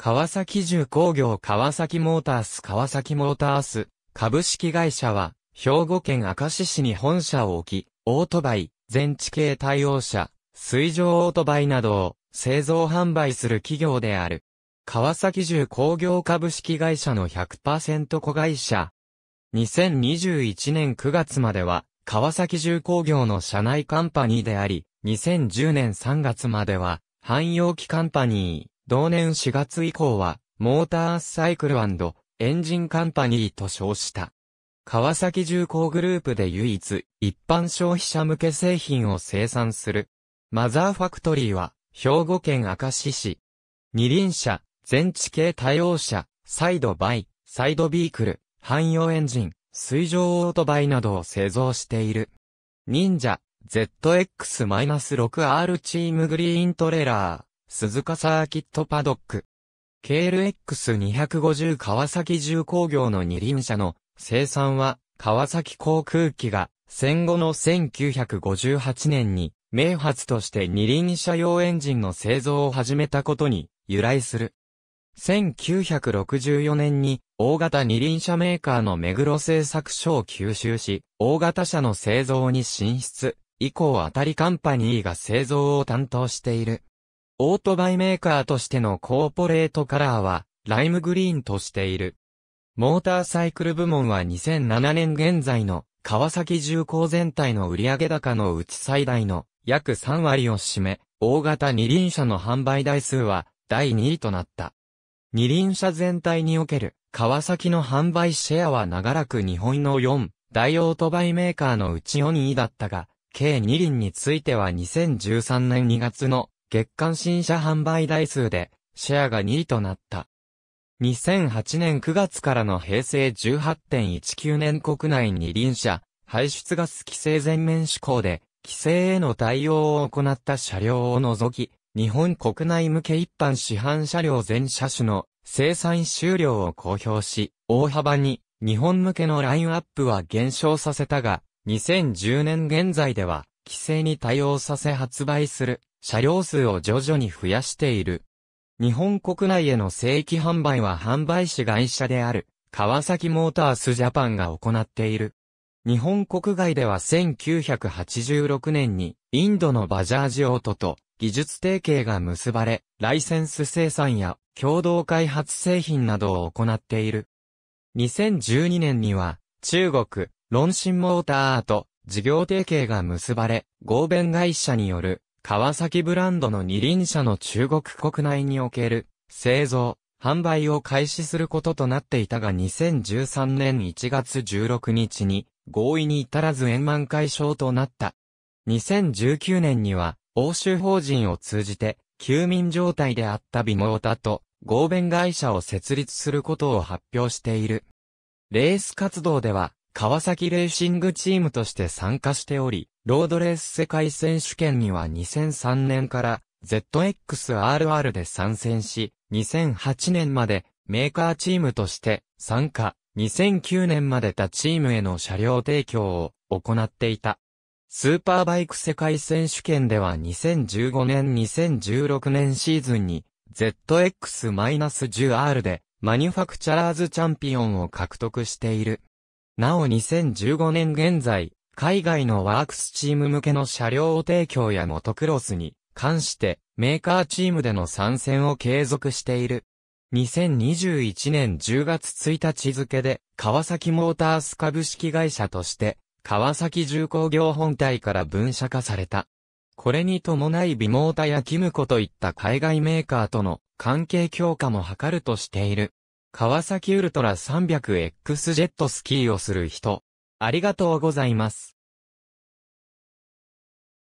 川崎重工業川崎モータース川崎モータース株式会社は兵庫県明石市に本社を置き、オートバイ、全地形対応車、水上オートバイなどを製造販売する企業である。川崎重工業株式会社の100%子会社。2021年9月までは川崎重工業の社内カンパニーであり、2010年3月までは汎用機カンパニー。同年4月以降は、モーターサイクルエンジンカンパニーと称した。川崎重工グループで唯一、一般消費者向け製品を生産する。マザーファクトリーは、兵庫県明石市。二輪車、全地形対応車、サイドバイ、サイドビークル、汎用エンジン、水上オートバイなどを製造している。忍者、ZX-6R チームグリーントレーラー。鈴鹿サーキットパドック。KLX250 川崎重工業の二輪車の生産は川崎航空機が戦後の1958年に名発として二輪車用エンジンの製造を始めたことに由来する。1964年に大型二輪車メーカーの目黒製作所を吸収し、大型車の製造に進出、以降当たりカンパニーが製造を担当している。オートバイメーカーとしてのコーポレートカラーは、ライムグリーンとしている。モーターサイクル部門は2007年現在の川崎重工全体の売上高のうち最大の約3割を占め、大型二輪車の販売台数は第2位となった。二輪車全体における川崎の販売シェアは長らく日本の4大オートバイメーカーのうち4位だったが、計二輪については2013年2月の月間新車販売台数で、シェアが2位となった。2008年9月からの平成18.19年国内二輪車、排出ガス規制全面施行で、規制への対応を行った車両を除き、日本国内向け一般市販車両全車種の生産終了を公表し、大幅に日本向けのラインアップは減少させたが、2010年現在では、規制に対応させ発売する車両数を徐々に増やしている。日本国内への正規販売は販売士会社である、川崎モータースジャパンが行っている。日本国外では1986年に、インドのバジャージオートと技術提携が結ばれ、ライセンス生産や共同開発製品などを行っている。2012年には、中国、論心モーターと事業提携が結ばれ、合弁会社による川崎ブランドの二輪車の中国国内における製造、販売を開始することとなっていたが2013年1月16日に合意に至らず円満解消となった。2019年には欧州法人を通じて休眠状態であったビモータと合弁会社を設立することを発表している。レース活動では川崎レーシングチームとして参加しており、ロードレース世界選手権には2003年から ZXRR で参戦し、2008年までメーカーチームとして参加、2009年まで他チームへの車両提供を行っていた。スーパーバイク世界選手権では2015年2016年シーズンに ZX-10R でマニュファクチャラーズチャンピオンを獲得している。なお2015年現在、海外のワークスチーム向けの車両を提供やモトクロスに関してメーカーチームでの参戦を継続している。2021年10月1日付で川崎モータース株式会社として川崎重工業本体から分社化された。これに伴いビモータやキムコといった海外メーカーとの関係強化も図るとしている。川崎ウルトラ 300X ジェットスキーをする人。ありがとうございます。